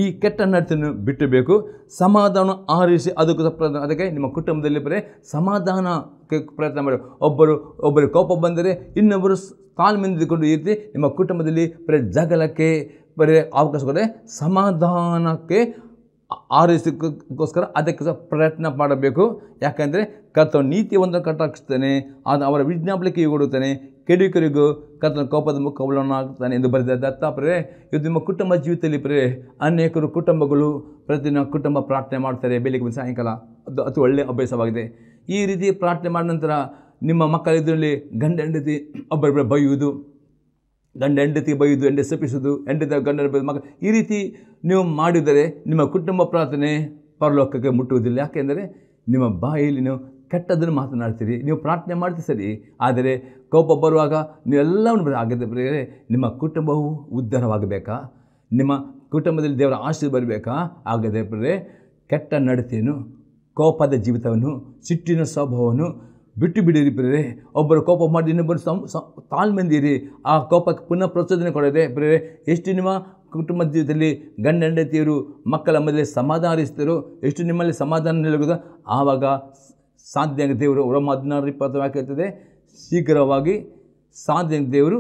ಈ ಕೆಟ್ಟ ನಡತೆಯನ್ನು ಬಿಟ್ಟಬೇಕು ಸಮಾಧಾನ ಆರಿಸಿ ಅದಕ್ಕೋಸ್ಕರ ಪ್ರಯತ್ನ ಅದಕ್ಕೆ ನಿಮ್ಮ ಕುಟುಂಬದಲ್ಲಿ ಬರೀ ಸಮಾಧಾನಕ್ಕೆ ಪ್ರಯತ್ನ ಮಾಡಿ ಒಬ್ಬರು ಒಬ್ಬರು ಕೋಪ ಬಂದರೆ ಇನ್ನೊಬ್ಬರು ಕಾಲು ಈ ರೀತಿ ನಿಮ್ಮ ಕುಟುಂಬದಲ್ಲಿ ಬರೀ ಜಗಳಕ್ಕೆ ಬರೀ ಅವಕಾಶ ಕೊಟ್ಟರೆ ಸಮಾಧಾನಕ್ಕೆ ಆ ರೀತಿಗೋಸ್ಕರ ಅದಕ್ಕೆ ಸಹ ಪ್ರಯತ್ನ ಮಾಡಬೇಕು ಯಾಕೆಂದರೆ ನೀತಿ ನೀತಿಯನ್ನು ಕಟಾಕ್ಷಿಸ್ತಾನೆ ಅದು ಅವರ ಕೈ ಕೊಡುತ್ತಾನೆ ಕೆಡಿಕರಿಗೂ ಕರ್ತನ ಕೋಪದ ಮುಖವನ್ನು ಎಂದು ಬರೆದ ದತ್ತ ಪ್ರೇ ಇದು ನಿಮ್ಮ ಕುಟುಂಬ ಜೀವಿತದಲ್ಲಿ ಪ್ರೇ ಅನೇಕರು ಕುಟುಂಬಗಳು ಪ್ರತಿದಿನ ಕುಟುಂಬ ಪ್ರಾರ್ಥನೆ ಮಾಡ್ತಾರೆ ಬೆಳಿಗ್ಗೆ ಬಂದು ಸಾಯಂಕಾಲ ಅದು ಅತಿ ಒಳ್ಳೆಯ ಅಭ್ಯಾಸವಾಗಿದೆ ಈ ರೀತಿ ಪ್ರಾರ್ಥನೆ ಮಾಡಿದ ನಂತರ ನಿಮ್ಮ ಮಕ್ಕಳ ಇದರಲ್ಲಿ ಗಂಡ ಹೆಂಡತಿ ಒಬ್ಬರೊಬ್ಬರ ಬೈಯುವುದು ಗಂಡ ಹೆಂಡತಿ ಬೈದು ಹೆಂಡ ಸಪಿಸುವುದು ಹೆಂಡತಿ ಗಂಡನ ಬೈದು ಮಗ ಈ ರೀತಿ ನೀವು ಮಾಡಿದರೆ ನಿಮ್ಮ ಕುಟುಂಬ ಪ್ರಾರ್ಥನೆ ಪರಲೋಕಕ್ಕೆ ಮುಟ್ಟುವುದಿಲ್ಲ ಯಾಕೆಂದರೆ ನಿಮ್ಮ ಬಾಯಲ್ಲಿ ನೀವು ಕೆಟ್ಟದನ್ನು ಮಾತನಾಡ್ತೀರಿ ನೀವು ಪ್ರಾರ್ಥನೆ ಮಾಡ್ತೀರಿ ಸರಿ ಆದರೆ ಕೋಪ ಬರುವಾಗ ನೀವೆಲ್ಲವನ್ನು ಆಗದೆ ನಿಮ್ಮ ಕುಟುಂಬವು ಉದ್ಧಾರವಾಗಬೇಕಾ ನಿಮ್ಮ ಕುಟುಂಬದಲ್ಲಿ ದೇವರ ಆಶೀರ್ವ ಬರಬೇಕಾ ಆಗದೆ ಆಗದೇ ಕೆಟ್ಟ ನಡತೆಯನ್ನು ಕೋಪದ ಜೀವಿತವನ್ನು ಸಿಟ್ಟಿನ ಸ್ವಭಾವವನ್ನು ಬಿಟ್ಟು ಬಿಡಿರಿ ಪ್ರೇರೆ ಒಬ್ಬರು ಕೋಪ ಮಾಡಿ ಇನ್ನೊಬ್ಬರು ಸಂ ತಾಳ್ಮೆಂದಿರಿ ಆ ಕೋಪಕ್ಕೆ ಪುನಃ ಪ್ರಚೋದನೆ ಕೊಡದೆ ಪ್ರೇರೆ ಎಷ್ಟು ನಿಮ್ಮ ಕುಟುಂಬ ಜೀವದಲ್ಲಿ ಗಂಡ ಹೆಂಡತಿಯರು ಮಕ್ಕಳ ಮೇಲೆ ಸಮಾಧಾನ ಎಷ್ಟು ನಿಮ್ಮಲ್ಲಿ ಸಮಾಧಾನ ನಿಲ್ಲುವುದೋ ಆವಾಗ ಸಾಧ್ಯ ದೇವರು ಅವರ ಹದಿನಾರು ಇಪ್ಪತ್ತು ಶೀಘ್ರವಾಗಿ ಸಾಧ್ಯ ದೇವರು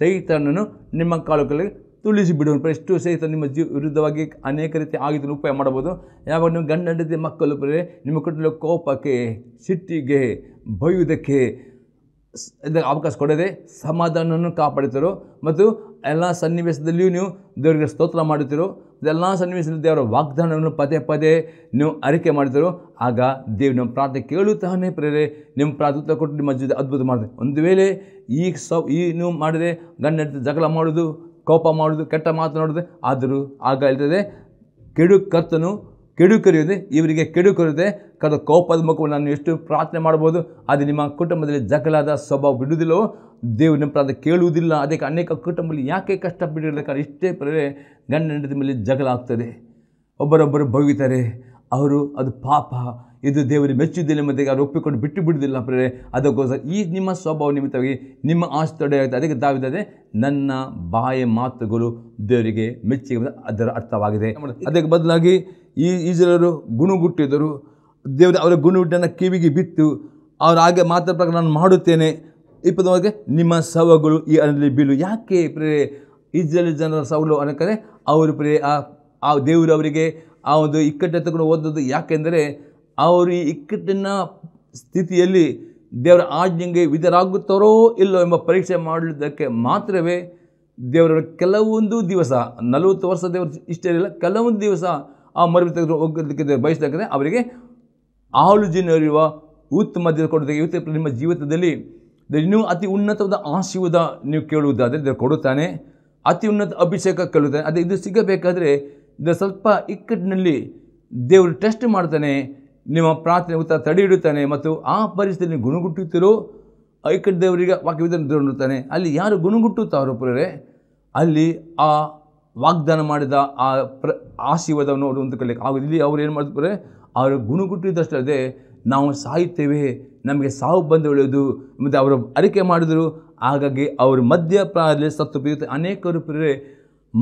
ಸಹಿತನನ್ನು ನಿಮ್ಮ ಕಾಲುಗಳಿಗೆ ತುಳಿಸಿ ಬಿಡುವನು ಎಷ್ಟು ಸಹಿತ ನಿಮ್ಮ ಜೀವ ವಿರುದ್ಧವಾಗಿ ಅನೇಕ ರೀತಿ ಆಗಿದ್ದನ್ನು ಉಪಾಯ ಮಾಡಬಹುದು ಯಾವಾಗ ನೀವು ಗಂಡ ಮಕ್ಕಳು ಬರೀ ನಿಮ್ಮ ಕುಟುಂಬ ಕೋಪಕ್ಕೆ ಸಿಟ್ಟಿಗೆ ಭಯುವುದಕ್ಕೆ ಇದಕ್ಕೆ ಅವಕಾಶ ಕೊಡದೆ ಸಮಾಧಾನವನ್ನು ಕಾಪಾಡುತ್ತಿರು ಮತ್ತು ಎಲ್ಲ ಸನ್ನಿವೇಶದಲ್ಲಿಯೂ ನೀವು ದೇವರಿಗೆ ಸ್ತೋತ್ರ ಮಾಡುತ್ತಿರು ಎಲ್ಲ ಸನ್ನಿವೇಶದಲ್ಲಿ ದೇವರ ವಾಗ್ದಾನವನ್ನು ಪದೇ ಪದೇ ನೀವು ಅರಿಕೆ ಮಾಡಿದರು ಆಗ ದೇವ್ ನಮ್ಮ ಪ್ರಾರ್ಥನೆ ಕೇಳುತ್ತಾನೆ ಪ್ರೇರೆ ನಿಮ್ಮ ಪ್ರಾರ್ಥನೆ ಕೊಟ್ಟು ನಿಮ್ಮ ಜೊತೆ ಅದ್ಭುತ ಮಾಡಿದೆ ಒಂದು ವೇಳೆ ಈ ಸೌ ಈ ನೀವು ಮಾಡಿದೆ ಗಂಡ ಜಗಳ ಮಾಡೋದು ಕೋಪ ಮಾಡುವುದು ಕೆಟ್ಟ ಮಾತನಾಡುವುದು ಆದರೂ ಆಗ ಹೇಳ್ತದೆ ಕೆಡು ಕರೆಯೋದೆ ಇವರಿಗೆ ಕರೆಯದೆ ಕದ ಕೋಪದ ಮುಖವನ್ನು ನಾನು ಎಷ್ಟು ಪ್ರಾರ್ಥನೆ ಮಾಡ್ಬೋದು ಅದು ನಿಮ್ಮ ಕುಟುಂಬದಲ್ಲಿ ಜಗಳಾದ ಸ್ವಭಾವ ಬಿಡುವುದಿಲ್ಲವೋ ದೇವ್ರ ಪ್ರಾಂತ ಕೇಳುವುದಿಲ್ಲ ಅದಕ್ಕೆ ಅನೇಕ ಕುಟುಂಬದಲ್ಲಿ ಯಾಕೆ ಕಷ್ಟ ಇಷ್ಟೇ ಪ್ರೇ ಗಂಡ ಹೆಂಡತಿ ಮೇಲೆ ಜಗಳ ಆಗ್ತದೆ ಒಬ್ಬರೊಬ್ಬರು ಬಗೀತಾರೆ ಅವರು ಅದು ಪಾಪ ಇದು ದೇವರು ಮೆಚ್ಚಿದ್ದಿಲ್ಲ ಮತ್ತೆ ಅವರು ಒಪ್ಪಿಕೊಂಡು ಬಿಟ್ಟು ಬಿಡುವುದಿಲ್ಲ ಪ್ರೇರೆ ಅದಕ್ಕೋಸ್ಕರ ಈ ನಿಮ್ಮ ಸ್ವಭಾವ ನಿಮಿತ್ತವಾಗಿ ನಿಮ್ಮ ಆಸ್ತಿ ಅದಕ್ಕೆ ದಾವಿದ್ದಾರೆ ನನ್ನ ಬಾಯ ಮಾತುಗಳು ದೇವರಿಗೆ ಮೆಚ್ಚುಗೆ ಅದರ ಅರ್ಥವಾಗಿದೆ ಅದಕ್ಕೆ ಬದಲಾಗಿ ಈ ಈಜರರು ಗುಣಗುಟ್ಟಿದರು ದೇವರು ಅವರ ಗುಣಗುಟ್ಟನ್ನು ಕಿವಿಗೆ ಬಿತ್ತು ಅವರ ಹಾಗೆ ಮಾತ್ರ ಪ್ರಕಾರ ನಾನು ಮಾಡುತ್ತೇನೆ ಇಪ್ಪತ್ತೊಂದಕ್ಕೆ ನಿಮ್ಮ ಸವಗಳು ಈ ಅರಣ್ಯದಲ್ಲಿ ಬೀಳು ಯಾಕೆ ಪ್ರೇ ಇಜ್ರೇಲ್ ಜನರ ಸವಲು ಅನ್ನಕ್ಕೆ ಅವರು ಪ್ರೇ ಆ ದೇವರು ಅವರಿಗೆ ಆ ಒಂದು ಇಕ್ಕಟ್ಟೆ ತಗೊಂಡು ಓದೋದು ಯಾಕೆಂದರೆ ಅವರು ಈ ಇಕ್ಕಟ್ಟಿನ ಸ್ಥಿತಿಯಲ್ಲಿ ದೇವರ ಆಜ್ಞೆಗೆ ವಿಧರಾಗುತ್ತಾರೋ ಇಲ್ಲೋ ಎಂಬ ಪರೀಕ್ಷೆ ಮಾಡುವುದಕ್ಕೆ ಮಾತ್ರವೇ ದೇವರ ಕೆಲವೊಂದು ದಿವಸ ನಲವತ್ತು ವರ್ಷ ದೇವರು ಇಷ್ಟ ಇರಲಿಲ್ಲ ಕೆಲವೊಂದು ದಿವಸ ಆ ಮರ ತೆಗೆದು ಹೋಗೋದಕ್ಕೆ ಬಯಸಿದ್ರೆ ಅವರಿಗೆ ಆಲೋಚನೆಯಿರುವ ಉತ್ತಮ ಕೊಡೋದಕ್ಕೆ ಇವತ್ತು ನಿಮ್ಮ ಜೀವಿತದಲ್ಲಿ ಇನ್ನೂ ಅತಿ ಉನ್ನತವಾದ ಆಶೀರ್ವಾದ ನೀವು ಕೇಳುವುದಾದರೆ ದೇವರು ಕೊಡುತ್ತಾನೆ ಅತಿ ಉನ್ನತ ಅಭಿಷೇಕ ಕೇಳುತ್ತಾನೆ ಅದೇ ಇದು ಸಿಗಬೇಕಾದರೆ ಇದು ಸ್ವಲ್ಪ ಇಕ್ಕಟ್ಟಿನಲ್ಲಿ ದೇವರು ಟೆಸ್ಟ್ ಮಾಡ್ತಾನೆ ನಿಮ್ಮ ಪ್ರಾರ್ಥನೆ ಉತ್ತರ ತಡೆ ಇಡುತ್ತಾನೆ ಮತ್ತು ಆ ಪರಿಸ್ಥಿತಿಯಲ್ಲಿ ಗುಣಗುಟ್ಟುತ್ತಿರೋ ಐಕಟ್ ದೇವರಿಗೆ ವಾಕ್ಯವಿದ್ದಾನೆ ಅಲ್ಲಿ ಯಾರು ಗುಣಗುಟ್ಟುತ್ತಾರೋ ಪ್ರೇರೆ ಅಲ್ಲಿ ಆ ವಾಗ್ದಾನ ಮಾಡಿದ ಆ ಪ್ರ ಆಶೀರ್ವಾದವನ್ನು ಅವರು ಹೊಂದ್ಕೊಳ್ಳಿಕ್ಕೆ ಆಗೋದು ಇಲ್ಲಿ ಅವ್ರು ಏನು ಮಾಡ್ತಾರೆ ಅವರು ಗುಣಗುಟ್ಟಿದ್ದಷ್ಟಲ್ಲದೆ ನಾವು ಸಾಯುತ್ತೇವೆ ನಮಗೆ ಸಾವು ಬಂದು ಉಳಿಯೋದು ಮತ್ತು ಅವರು ಅರಿಕೆ ಮಾಡಿದರು ಹಾಗಾಗಿ ಅವರು ಮಧ್ಯ ಪ್ರಾಯದಲ್ಲಿ ಸತ್ತು ಅನೇಕರು ಪ್ರೇರೆ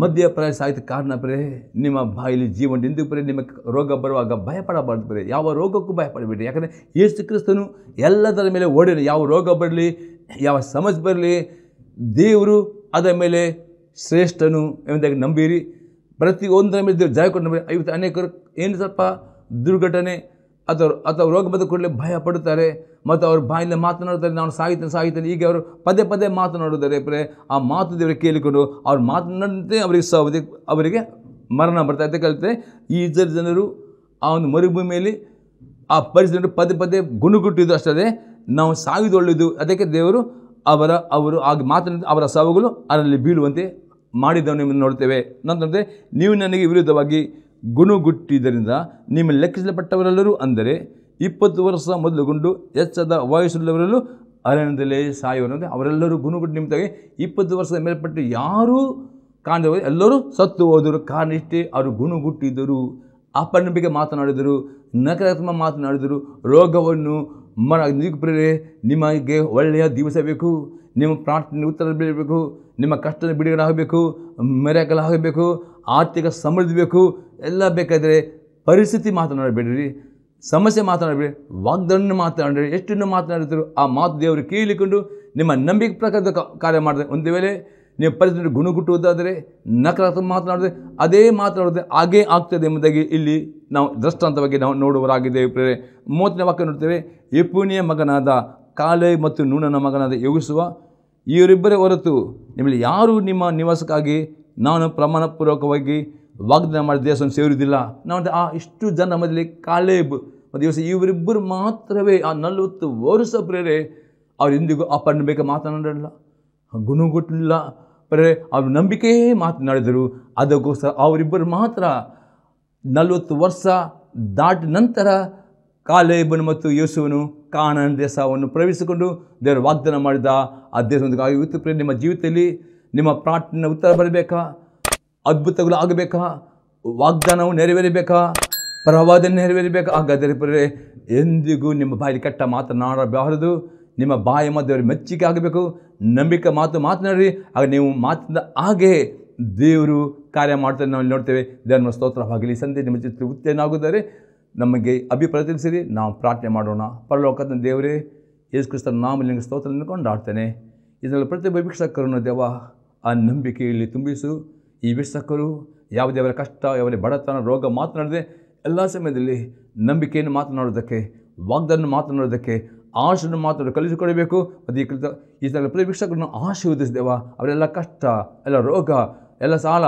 ಮಧ್ಯಪ್ರಾಯ ಸಾಹಿತ್ಯ ಕಾರಣ ಪ್ರೇ ನಿಮ್ಮ ಬಾಯಿಲಿ ಜೀವನದಿಂದ ಬರೀ ನಿಮಗೆ ರೋಗ ಬರುವಾಗ ಭಯಪಡಬಾರ್ದು ಬರೀ ಯಾವ ರೋಗಕ್ಕೂ ಭಯಪಡಬೇಡಿ ಯಾಕಂದರೆ ಯೇಸು ಕ್ರಿಸ್ತನು ಎಲ್ಲದರ ಮೇಲೆ ಓಡಿನ ಯಾವ ರೋಗ ಬರಲಿ ಯಾವ ಸಮಸ್ಯೆ ಬರಲಿ ದೇವರು ಅದರ ಮೇಲೆ ಶ್ರೇಷ್ಠನು ಎಂಬುದಾಗಿ ನಂಬಿರಿ ಪ್ರತಿಯೊಂದರ ಮೇಲೆ ದೇವರು ಜಯ ಕೊಟ್ಟು ನಂಬಿರಿ ಇವತ್ತು ಅನೇಕರು ಏನು ಸ್ವಲ್ಪ ದುರ್ಘಟನೆ ಅಥವಾ ಅಥವಾ ರೋಗ ಬಂದ ಕೂಡಲೇ ಭಯ ಪಡುತ್ತಾರೆ ಮತ್ತು ಅವ್ರ ಬಾಯಿಂದ ಮಾತನಾಡುತ್ತಾರೆ ನಾನು ಸಾಯಿತೇನೆ ಸಾಯಿತೇನೆ ಹೀಗೆ ಅವರು ಪದೇ ಪದೇ ಮಾತನಾಡುತ್ತಾರೆ ಪ್ರೇ ಆ ಮಾತು ದೇವರು ಕೇಳಿಕೊಂಡು ಅವ್ರು ಮಾತನಾಡಿದಂತೆ ಅವರಿಗೆ ಸಾವುದೇ ಅವರಿಗೆ ಮರಣ ಬರ್ತಾ ಅಂತ ಹೇಳ್ತಾರೆ ಈ ಜನರು ಆ ಒಂದು ಮರುಭೂಮಿಯಲ್ಲಿ ಆ ಪರಿಸರ ಪದೇ ಪದೇ ಗುಣಗುಟ್ಟಿದ್ದು ಅಷ್ಟದೆ ನಾವು ಸಾಯುವುದು ಅದಕ್ಕೆ ದೇವರು ಅವರ ಅವರು ಆಗ ಮಾತನಾಡಿದ ಅವರ ಸಾವುಗಳು ಅದರಲ್ಲಿ ಬೀಳುವಂತೆ ಮಾಡಿದವನು ನೋಡ್ತೇವೆ ನಂತರ ನೀವು ನನಗೆ ವಿರುದ್ಧವಾಗಿ ಗುಣಗುಟ್ಟಿದ್ದರಿಂದ ನಿಮ್ಮ ಲೆಕ್ಕಿಸಲ್ಪಟ್ಟವರೆಲ್ಲರೂ ಅಂದರೆ ಇಪ್ಪತ್ತು ವರ್ಷ ಮೊದಲುಗೊಂಡು ಹೆಚ್ಚದ ವಯಸ್ಸುಳ್ಳವರಲ್ಲೂ ಅರಣ್ಯದಲ್ಲೇ ಸಾಯುವರೆಂದರೆ ಅವರೆಲ್ಲರೂ ಗುಣಗುಟ್ಟು ನಿಮಗೆ ಇಪ್ಪತ್ತು ವರ್ಷದ ಮೇಲ್ಪಟ್ಟು ಯಾರೂ ಕಾಣದೆ ಎಲ್ಲರೂ ಸತ್ತು ಹೋದರು ಕಾರಣ ಇಷ್ಟೇ ಅವರು ಗುಣಗುಟ್ಟಿದ್ದರು ಅಪನಂಬಿಕೆ ಮಾತನಾಡಿದರು ನಕಾರಾತ್ಮಕ ಮಾತನಾಡಿದರು ರೋಗವನ್ನು ಮರ ನಿಮಗೆ ಒಳ್ಳೆಯ ದಿವಸ ಬೇಕು ನಿಮ್ಮ ಪ್ರಾರ್ಥನೆ ಉತ್ತರ ಬೀಳಬೇಕು ನಿಮ್ಮ ಕಷ್ಟದ ಬಿಡುಗಡೆ ಆಗಬೇಕು ಮೆರೆಕಲ ಆಗಬೇಕು ಆರ್ಥಿಕ ಸಮೃದ್ಧಿ ಬೇಕು ಎಲ್ಲ ಬೇಕಾದರೆ ಪರಿಸ್ಥಿತಿ ಮಾತನಾಡಬೇಡ್ರಿ ಸಮಸ್ಯೆ ಮಾತನಾಡಬೇಡಿ ವಾಗ್ದನ್ನು ಮಾತನಾಡ್ರಿ ಎಷ್ಟನ್ನು ಮಾತನಾಡಿದ್ರು ಆ ಮಾತು ದೇವರು ಕೇಳಿಕೊಂಡು ನಿಮ್ಮ ನಂಬಿಕೆ ಪ್ರಕಾರದ ಕಾರ್ಯ ಮಾಡಿದೆ ಒಂದು ವೇಳೆ ನೀವು ಪರಿಸ್ಥಿತಿ ಗುಣಗುಟ್ಟುವುದಾದರೆ ನಕಾರಾತ್ಮಕ ಮಾತನಾಡಿದ್ರೆ ಅದೇ ಮಾತನಾಡಿದ್ರೆ ಹಾಗೇ ಆಗ್ತದೆ ಎಂಬುದಾಗಿ ಇಲ್ಲಿ ನಾವು ದೃಷ್ಟಾಂತವಾಗಿ ನಾವು ನೋಡುವರಾಗಿದ್ದೇವೆ ಪ್ರೇರೆ ಮೂವತ್ತನೇ ವಾಕ್ಯ ನೋಡ್ತೇವೆ ಯಪುನಿಯ ಮಗನಾದ ಕಾಲೇ ಮತ್ತು ನೂನನ ಮಗನಾದ ಯೋಗಿಸುವ ಇವರಿಬ್ಬರೇ ಹೊರತು ನಿಮ್ಮಲ್ಲಿ ಯಾರು ನಿಮ್ಮ ನಿವಾಸಕ್ಕಾಗಿ ನಾನು ಪ್ರಮಾಣಪೂರ್ವಕವಾಗಿ ವಾಗ್ದಾನ ಮಾಡಿದ ದೇವಸ್ಥಾನ ಸೇರುವುದಿಲ್ಲ ನಾವು ಆ ಇಷ್ಟು ಜನ ಮೊದಲಿ ಕಾಲೇಬ್ ಮತ್ತು ದಿವಸ ಇವರಿಬ್ಬರು ಮಾತ್ರವೇ ಆ ನಲವತ್ತು ವರ್ಷ ಪ್ರೇರೆ ಅವ್ರು ಎಂದಿಗೂ ಬೇಕು ಮಾತನಾಡಲಿಲ್ಲ ಗುಣಗುಟ್ಟಲಿಲ್ಲ ಪ್ರೇರೆ ಅವ್ರ ನಂಬಿಕೆಯೇ ಮಾತನಾಡಿದರು ಅದಕ್ಕೋಸ್ಕರ ಅವರಿಬ್ಬರು ಮಾತ್ರ ನಲವತ್ತು ವರ್ಷ ದಾಟಿದ ನಂತರ ಕಾಲೇಬನು ಮತ್ತು ಯೇಸುವನು ಕಾನಾನ್ ದೇಸವನ್ನು ಪ್ರವೇಶಿಸಿಕೊಂಡು ದೇವರು ವಾಗ್ದಾನ ಮಾಡಿದ ಆ ದೇಶದೊಂದಿಗೆ ನಿಮ್ಮ ಜೀವಿತದಲ್ಲಿ ನಿಮ್ಮ ಪ್ರಾರ್ಥನೆ ಉತ್ತರ ಬರಬೇಕಾ ಅದ್ಭುತಗಳು ಆಗಬೇಕಾ ವಾಗ್ದಾನವು ನೆರವೇರಬೇಕಾ ಪ್ರವಾದ ನೆರವೇರಬೇಕಾ ಹಾಗಾದರೆ ಎಂದಿಗೂ ನಿಮ್ಮ ಬಾಯಲ್ಲಿ ಕೆಟ್ಟ ಮಾತನಾಡಬಾರದು ನಿಮ್ಮ ಬಾಯಿ ದೇವರ ಮೆಚ್ಚುಗೆ ಆಗಬೇಕು ನಂಬಿಕೆ ಮಾತು ಮಾತನಾಡಿ ಆಗ ನೀವು ಮಾತಿನ ಹಾಗೆ ದೇವರು ಕಾರ್ಯ ಮಾಡ್ತಾರೆ ನಾವು ನೋಡ್ತೇವೆ ದೇವರ ಸ್ತೋತ್ರವಾಗಲಿ ಸಂತೆ ನಿಮ್ಮ ಚಿತ್ರ ಉತ್ತೇನಾಗುತ್ತಾರೆ ನಮಗೆ ಅಭಿಪ್ರಾಯ ನಾವು ಪ್ರಾರ್ಥನೆ ಮಾಡೋಣ ಪರಲೋಕದ ದೇವರೇ ಯೇಸು ಕ್ರಿಸ್ತನ ನಾಮಲಿಂಗ ಸ್ತೋತ್ರ ಕೊಂಡಾಡ್ತೇನೆ ಇದರಲ್ಲಿ ಪ್ರತಿಯೊಬ್ಬ ವೀಕ್ಷಕರನ್ನು ದೇವ ಆ ನಂಬಿಕೆಯಲ್ಲಿ ತುಂಬಿಸು ಈ ವೀಕ್ಷಕರು ಯಾವ ದೇವರ ಕಷ್ಟ ಯಾವುದೇ ಬಡತನ ರೋಗ ಮಾತನಾಡದೆ ಎಲ್ಲ ಸಮಯದಲ್ಲಿ ನಂಬಿಕೆಯನ್ನು ಮಾತನಾಡೋದಕ್ಕೆ ವಾಗ್ದನ್ನು ಮಾತನಾಡೋದಕ್ಕೆ ಆಶನ್ನು ಮಾತ್ರ ಕಲಿಸಿಕೊಡಬೇಕು ಅದೇ ಕಲಿತ ಈ ಥರ ಪ್ರತಿ ವೀಕ್ಷಕರನ್ನು ಆಶೀರ್ವದಿಸಿದೆವ ಅವರೆಲ್ಲ ಕಷ್ಟ ಎಲ್ಲ ರೋಗ ಎಲ್ಲ ಸಾಲ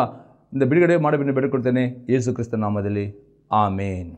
ಬಿಡುಗಡೆ ಮಾಡಬೇಕು ಬೇಡಿಕೊಡ್ತೇನೆ ಯೇಸು ಕ್ರಿಸ್ತ ನಾಮದಲ್ಲಿ ಆಮೇನ್